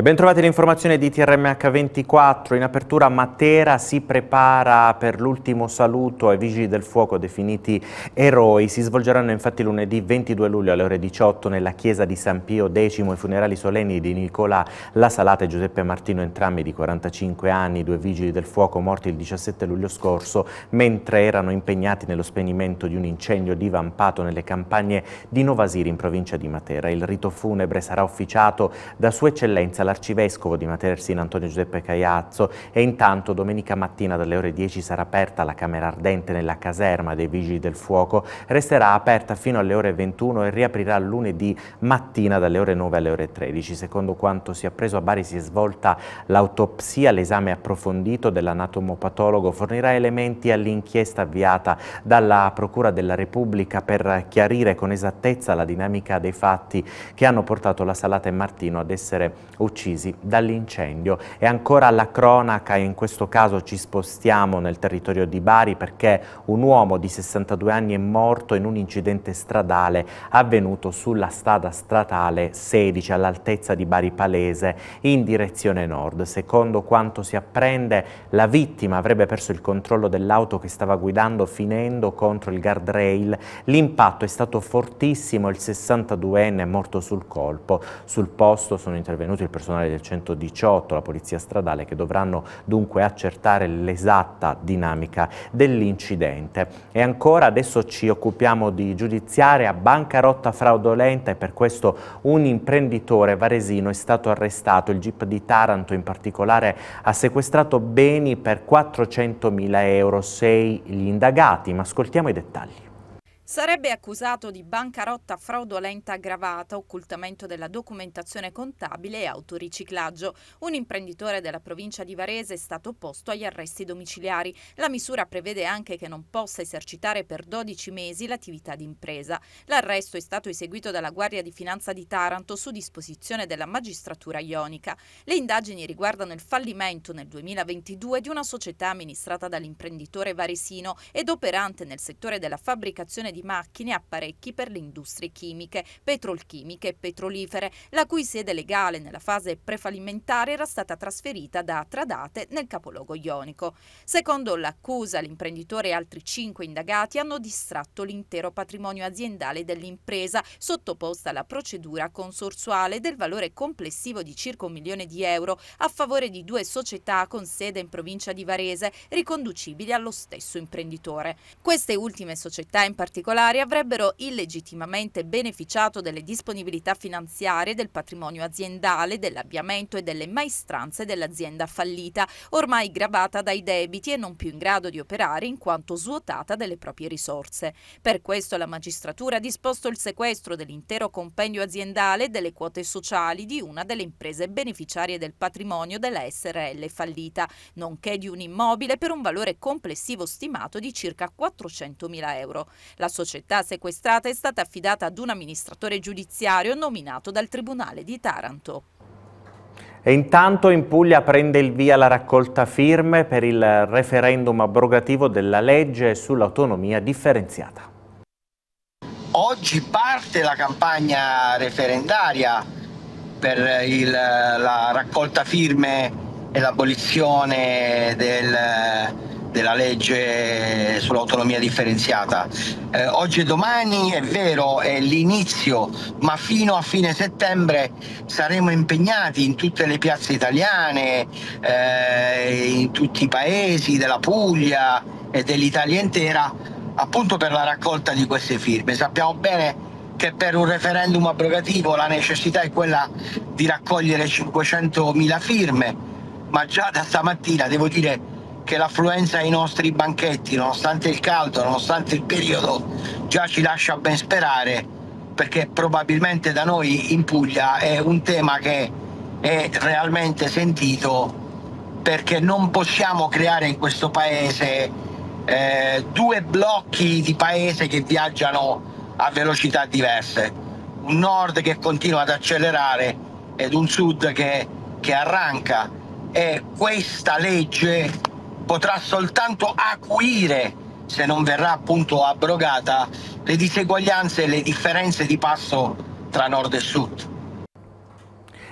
E ben trovati l'informazione di TRMH24. In apertura Matera si prepara per l'ultimo saluto ai vigili del fuoco definiti eroi. Si svolgeranno infatti lunedì 22 luglio alle ore 18 nella chiesa di San Pio X i funerali solenni di Nicola La Salata e Giuseppe Martino, entrambi di 45 anni, due vigili del fuoco morti il 17 luglio scorso mentre erano impegnati nello spegnimento di un incendio divampato nelle campagne di Novasiri in provincia di Matera. Il rito funebre sarà officiato da Sua Eccellenza all'arcivescovo di Matersina Antonio Giuseppe Caiazzo e intanto domenica mattina dalle ore 10 sarà aperta la camera ardente nella caserma dei Vigili del Fuoco, resterà aperta fino alle ore 21 e riaprirà lunedì mattina dalle ore 9 alle ore 13. Secondo quanto si è appreso a Bari si è svolta l'autopsia, l'esame approfondito dell'anatomopatologo fornirà elementi all'inchiesta avviata dalla Procura della Repubblica per chiarire con esattezza la dinamica dei fatti che hanno portato la Salata e Martino ad essere uccisi uccisi dall'incendio. E ancora alla cronaca, in questo caso ci spostiamo nel territorio di Bari perché un uomo di 62 anni è morto in un incidente stradale avvenuto sulla strada stradale 16 all'altezza di Bari Palese in direzione nord. Secondo quanto si apprende, la vittima avrebbe perso il controllo dell'auto che stava guidando finendo contro il guardrail. L'impatto è stato fortissimo, il 62enne è morto sul colpo. Sul posto sono intervenuti il personale personale del 118, la polizia stradale che dovranno dunque accertare l'esatta dinamica dell'incidente. E ancora adesso ci occupiamo di giudiziaria, bancarotta fraudolenta e per questo un imprenditore varesino è stato arrestato, il GIP di Taranto in particolare ha sequestrato beni per 400 mila euro, sei gli indagati, ma ascoltiamo i dettagli. Sarebbe accusato di bancarotta fraudolenta aggravata, occultamento della documentazione contabile e autoriciclaggio. Un imprenditore della provincia di Varese è stato posto agli arresti domiciliari. La misura prevede anche che non possa esercitare per 12 mesi l'attività d'impresa. L'arresto è stato eseguito dalla Guardia di Finanza di Taranto su disposizione della magistratura ionica. Le indagini riguardano il fallimento nel 2022 di una società amministrata dall'imprenditore varesino ed operante nel settore della fabbricazione di di macchine e apparecchi per le industrie chimiche, petrolchimiche e petrolifere, la cui sede legale nella fase prefalimentare era stata trasferita da Tradate nel capoluogo ionico. Secondo l'accusa, l'imprenditore e altri cinque indagati hanno distratto l'intero patrimonio aziendale dell'impresa, sottoposta alla procedura consorsuale del valore complessivo di circa un milione di euro a favore di due società con sede in provincia di Varese, riconducibili allo stesso imprenditore. Queste ultime società in particolare particolari avrebbero illegittimamente beneficiato delle disponibilità finanziarie, del patrimonio aziendale, dell'avviamento e delle maestranze dell'azienda fallita, ormai gravata dai debiti e non più in grado di operare in quanto svuotata delle proprie risorse. Per questo la magistratura ha disposto il sequestro dell'intero compendio aziendale e delle quote sociali di una delle imprese beneficiarie del patrimonio della SRL fallita, nonché di un immobile per un valore complessivo stimato di circa 400.000 euro. La società sequestrata è stata affidata ad un amministratore giudiziario nominato dal Tribunale di Taranto. E intanto in Puglia prende il via la raccolta firme per il referendum abrogativo della legge sull'autonomia differenziata. Oggi parte la campagna referendaria per il, la raccolta firme e l'abolizione del della legge sull'autonomia differenziata. Eh, oggi e domani è vero, è l'inizio, ma fino a fine settembre saremo impegnati in tutte le piazze italiane, eh, in tutti i paesi della Puglia e dell'Italia intera, appunto per la raccolta di queste firme. Sappiamo bene che per un referendum abrogativo la necessità è quella di raccogliere 500.000 firme, ma già da stamattina devo dire che l'affluenza ai nostri banchetti, nonostante il caldo, nonostante il periodo, già ci lascia ben sperare, perché probabilmente da noi in Puglia è un tema che è realmente sentito perché non possiamo creare in questo paese eh, due blocchi di paese che viaggiano a velocità diverse, un nord che continua ad accelerare ed un sud che, che arranca. E questa legge potrà soltanto acuire, se non verrà appunto abrogata, le diseguaglianze e le differenze di passo tra nord e sud.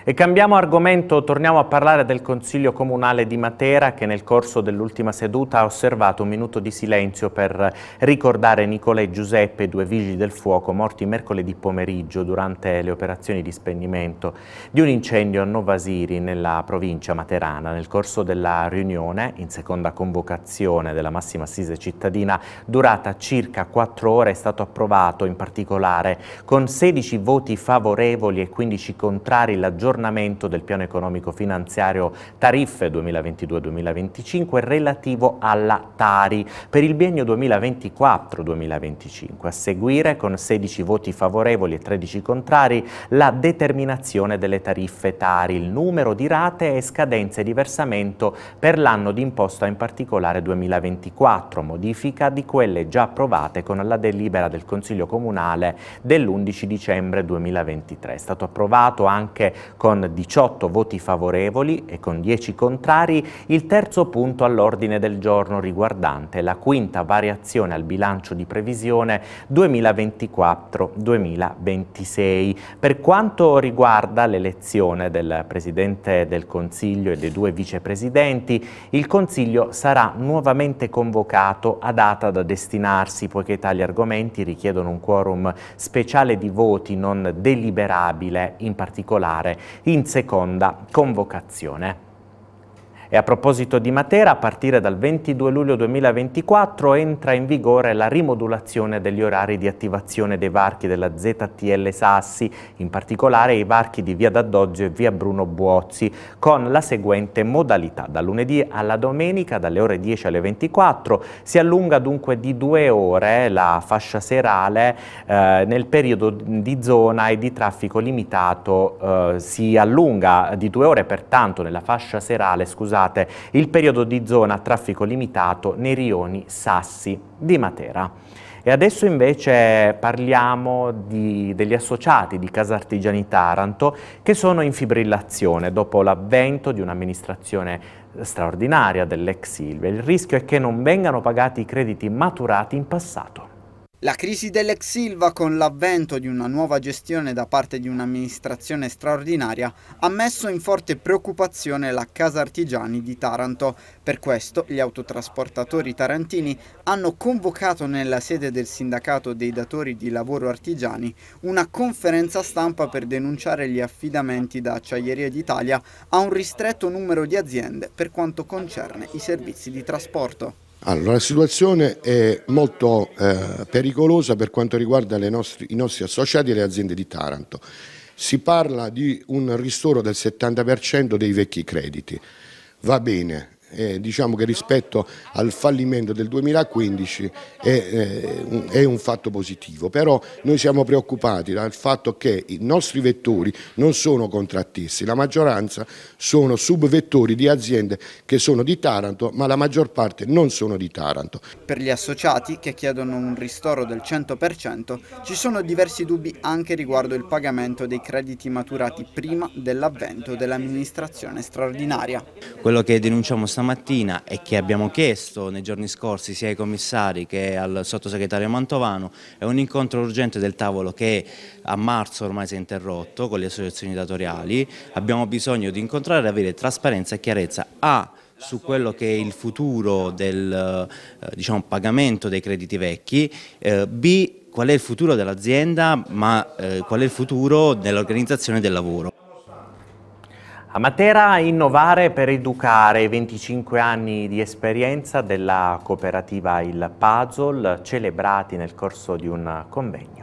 E cambiamo argomento, torniamo a parlare del Consiglio Comunale di Matera che nel corso dell'ultima seduta ha osservato un minuto di silenzio per ricordare Nicola e Giuseppe, due vigili del fuoco morti mercoledì pomeriggio durante le operazioni di spegnimento di un incendio a Novasiri nella provincia materana. Nel corso della riunione, in seconda convocazione della massima assise cittadina, durata circa quattro ore, è stato approvato in particolare con 16 voti favorevoli e 15 contrari l'aggiornamento aggiornamento del piano economico finanziario tariffe 2022-2025 relativo alla Tari per il biennio 2024-2025. A seguire, con 16 voti favorevoli e 13 contrari, la determinazione delle tariffe Tari, il numero di rate e scadenze di versamento per l'anno d'imposta in particolare 2024, modifica di quelle già approvate con la delibera del Consiglio Comunale dell'11 dicembre 2023. È stato approvato anche con con 18 voti favorevoli e con 10 contrari il terzo punto all'ordine del giorno riguardante la quinta variazione al bilancio di previsione 2024-2026. Per quanto riguarda l'elezione del Presidente del Consiglio e dei due vicepresidenti, il Consiglio sarà nuovamente convocato a data da destinarsi poiché tali argomenti richiedono un quorum speciale di voti non deliberabile, in particolare in seconda convocazione. E a proposito di Matera, a partire dal 22 luglio 2024 entra in vigore la rimodulazione degli orari di attivazione dei varchi della ZTL Sassi, in particolare i varchi di Via D'Addoggio e Via Bruno Buozzi, con la seguente modalità. Da lunedì alla domenica, dalle ore 10 alle 24, si allunga dunque di due ore la fascia serale eh, nel periodo di zona e di traffico limitato. Eh, si allunga di due ore pertanto nella fascia serale, scusate, utilizzate, il periodo di zona a traffico limitato nei rioni sassi di Matera. E adesso invece parliamo di, degli associati di Casartigiani Taranto che sono in fibrillazione dopo l'avvento di un'amministrazione straordinaria dell'ex Silvia. Il rischio è che non vengano pagati i crediti maturati in passato. La crisi dell'ex Silva con l'avvento di una nuova gestione da parte di un'amministrazione straordinaria ha messo in forte preoccupazione la Casa Artigiani di Taranto. Per questo gli autotrasportatori tarantini hanno convocato nella sede del sindacato dei datori di lavoro artigiani una conferenza stampa per denunciare gli affidamenti da Acciaierie d'Italia a un ristretto numero di aziende per quanto concerne i servizi di trasporto. Allora, la situazione è molto eh, pericolosa per quanto riguarda nostri, i nostri associati e le aziende di Taranto. Si parla di un ristoro del 70% dei vecchi crediti. Va bene, eh, diciamo che rispetto al fallimento del 2015 è, eh, è, un fatto positivo, però noi siamo preoccupati dal fatto che i nostri vettori non sono contrattisti, la maggioranza sono subvettori di aziende che sono di Taranto, ma la maggior parte non sono di Taranto. Per gli associati che chiedono un ristoro del 100% ci sono diversi dubbi anche riguardo il pagamento dei crediti maturati prima dell'avvento dell'amministrazione straordinaria. Quello che denunciamo questa mattina e che abbiamo chiesto nei giorni scorsi sia ai commissari che al sottosegretario Mantovano è un incontro urgente del tavolo che a marzo ormai si è interrotto con le associazioni datoriali, abbiamo bisogno di incontrare e avere trasparenza e chiarezza a su quello che è il futuro del eh, diciamo, pagamento dei crediti vecchi, eh, B qual è il futuro dell'azienda ma eh, qual è il futuro dell'organizzazione del lavoro. A Matera innovare per educare 25 anni di esperienza della cooperativa Il Puzzle celebrati nel corso di un convegno.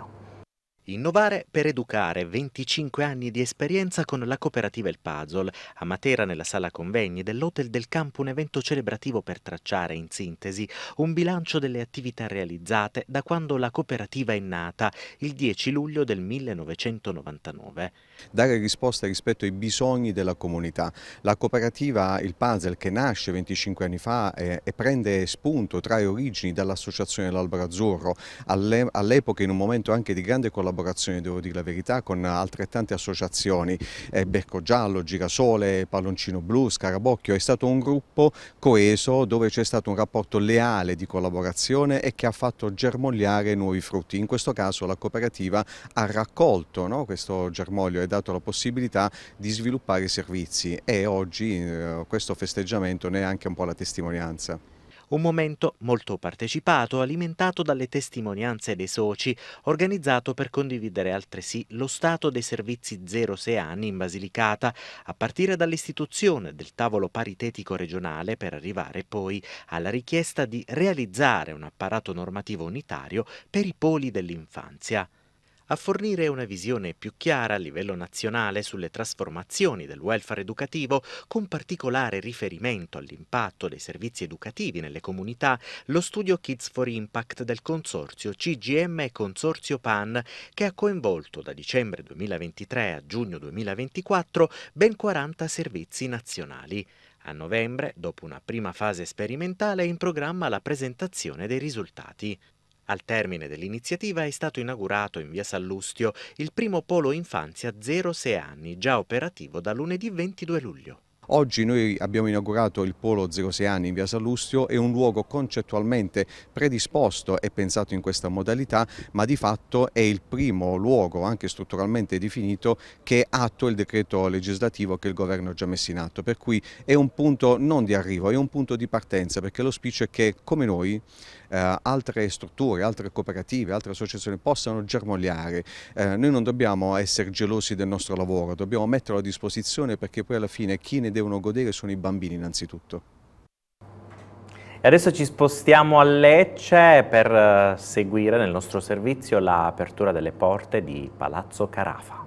Innovare per educare, 25 anni di esperienza con la cooperativa Il Puzzle. A Matera, nella sala convegni dell'Hotel del Campo, un evento celebrativo per tracciare, in sintesi, un bilancio delle attività realizzate da quando la cooperativa è nata, il 10 luglio del 1999. Dare risposte rispetto ai bisogni della comunità. La cooperativa Il Puzzle, che nasce 25 anni fa eh, e prende spunto, trae origini dall'Associazione dell'Albero Azzurro, all'epoca in un momento anche di grande collaborazione collaborazione, devo dire la verità, con altrettante associazioni, eh, Becco Giallo, Girasole, Palloncino Blu, Scarabocchio, è stato un gruppo coeso dove c'è stato un rapporto leale di collaborazione e che ha fatto germogliare nuovi frutti. In questo caso la cooperativa ha raccolto no, questo germoglio e dato la possibilità di sviluppare servizi e oggi eh, questo festeggiamento ne è anche un po' la testimonianza. Un momento molto partecipato, alimentato dalle testimonianze dei soci, organizzato per condividere altresì lo stato dei servizi 0-6 anni in Basilicata, a partire dall'istituzione del tavolo paritetico regionale per arrivare poi alla richiesta di realizzare un apparato normativo unitario per i poli dell'infanzia a fornire una visione più chiara a livello nazionale sulle trasformazioni del welfare educativo, con particolare riferimento all'impatto dei servizi educativi nelle comunità, lo studio Kids for Impact del consorzio CGM e consorzio PAN, che ha coinvolto da dicembre 2023 a giugno 2024 ben 40 servizi nazionali. A novembre, dopo una prima fase sperimentale, è in programma la presentazione dei risultati. Al termine dell'iniziativa è stato inaugurato in via Sallustio il primo polo infanzia 0-6 anni, già operativo da lunedì 22 luglio. Oggi noi abbiamo inaugurato il Polo 06 anni in via Sallustio, è un luogo concettualmente predisposto e pensato in questa modalità, ma di fatto è il primo luogo, anche strutturalmente definito, che attua il decreto legislativo che il governo ha già messo in atto. Per cui è un punto non di arrivo, è un punto di partenza, perché l'auspicio è che come noi eh, altre strutture, altre cooperative, altre associazioni possano germogliare. Eh, noi non dobbiamo essere gelosi del nostro lavoro, dobbiamo metterlo a disposizione perché poi alla fine chi ne devono godere sono i bambini innanzitutto. E adesso ci spostiamo a Lecce per eh, seguire nel nostro servizio l'apertura delle porte di Palazzo Carafa.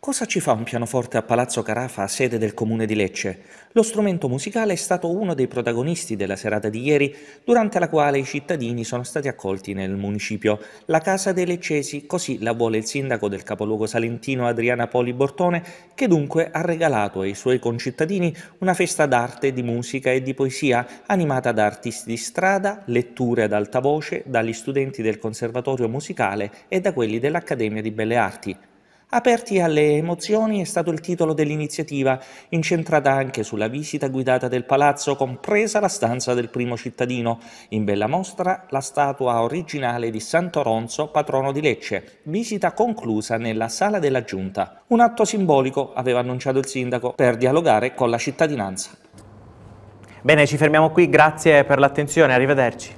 Cosa ci fa un pianoforte a Palazzo Carafa, sede del comune di Lecce? Lo strumento musicale è stato uno dei protagonisti della serata di ieri, durante la quale i cittadini sono stati accolti nel municipio. La casa dei leccesi, così la vuole il sindaco del capoluogo salentino Adriana Poli Bortone, che dunque ha regalato ai suoi concittadini una festa d'arte, di musica e di poesia, animata da artisti di strada, letture ad alta voce, dagli studenti del Conservatorio Musicale e da quelli dell'Accademia di Belle Arti. Aperti alle emozioni è stato il titolo dell'iniziativa, incentrata anche sulla visita guidata del palazzo, compresa la stanza del primo cittadino. In bella mostra la statua originale di Sant'Oronzo, patrono di Lecce, visita conclusa nella sala della giunta. Un atto simbolico, aveva annunciato il sindaco, per dialogare con la cittadinanza. Bene, ci fermiamo qui, grazie per l'attenzione, arrivederci.